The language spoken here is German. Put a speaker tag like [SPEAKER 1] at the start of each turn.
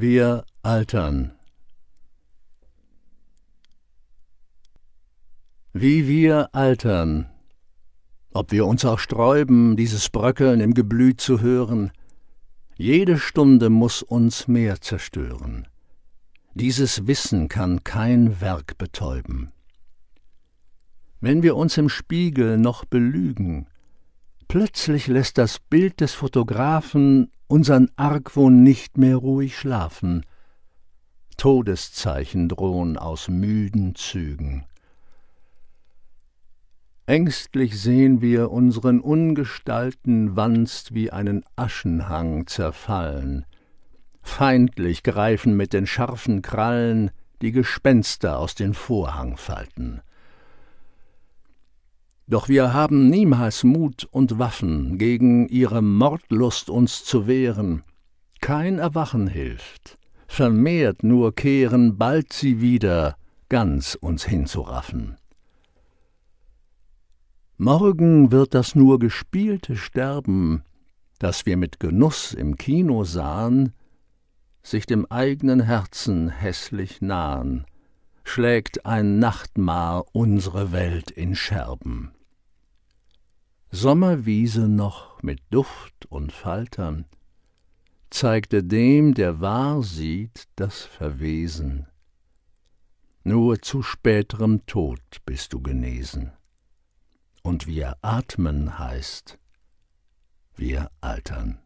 [SPEAKER 1] Wir altern. Wie wir altern. Ob wir uns auch sträuben, dieses Bröckeln im Geblüt zu hören, jede Stunde muss uns mehr zerstören. Dieses Wissen kann kein Werk betäuben. Wenn wir uns im Spiegel noch belügen, plötzlich lässt das Bild des Fotografen unsern Argwohn nicht mehr ruhig schlafen, Todeszeichen drohen aus müden Zügen. Ängstlich sehen wir unseren ungestalten Wanst wie einen Aschenhang zerfallen, feindlich greifen mit den scharfen Krallen die Gespenster aus den Vorhangfalten. Doch wir haben niemals Mut und Waffen, gegen ihre Mordlust uns zu wehren. Kein Erwachen hilft, vermehrt nur kehren bald sie wieder, ganz uns hinzuraffen. Morgen wird das nur gespielte Sterben, das wir mit Genuss im Kino sahen, sich dem eigenen Herzen hässlich nahen, schlägt ein Nachtmahr unsere Welt in Scherben. Sommerwiese noch mit Duft und Faltern, zeigte dem, der wahr sieht, das Verwesen. Nur zu späterem Tod bist du genesen. Und wir atmen heißt, wir altern.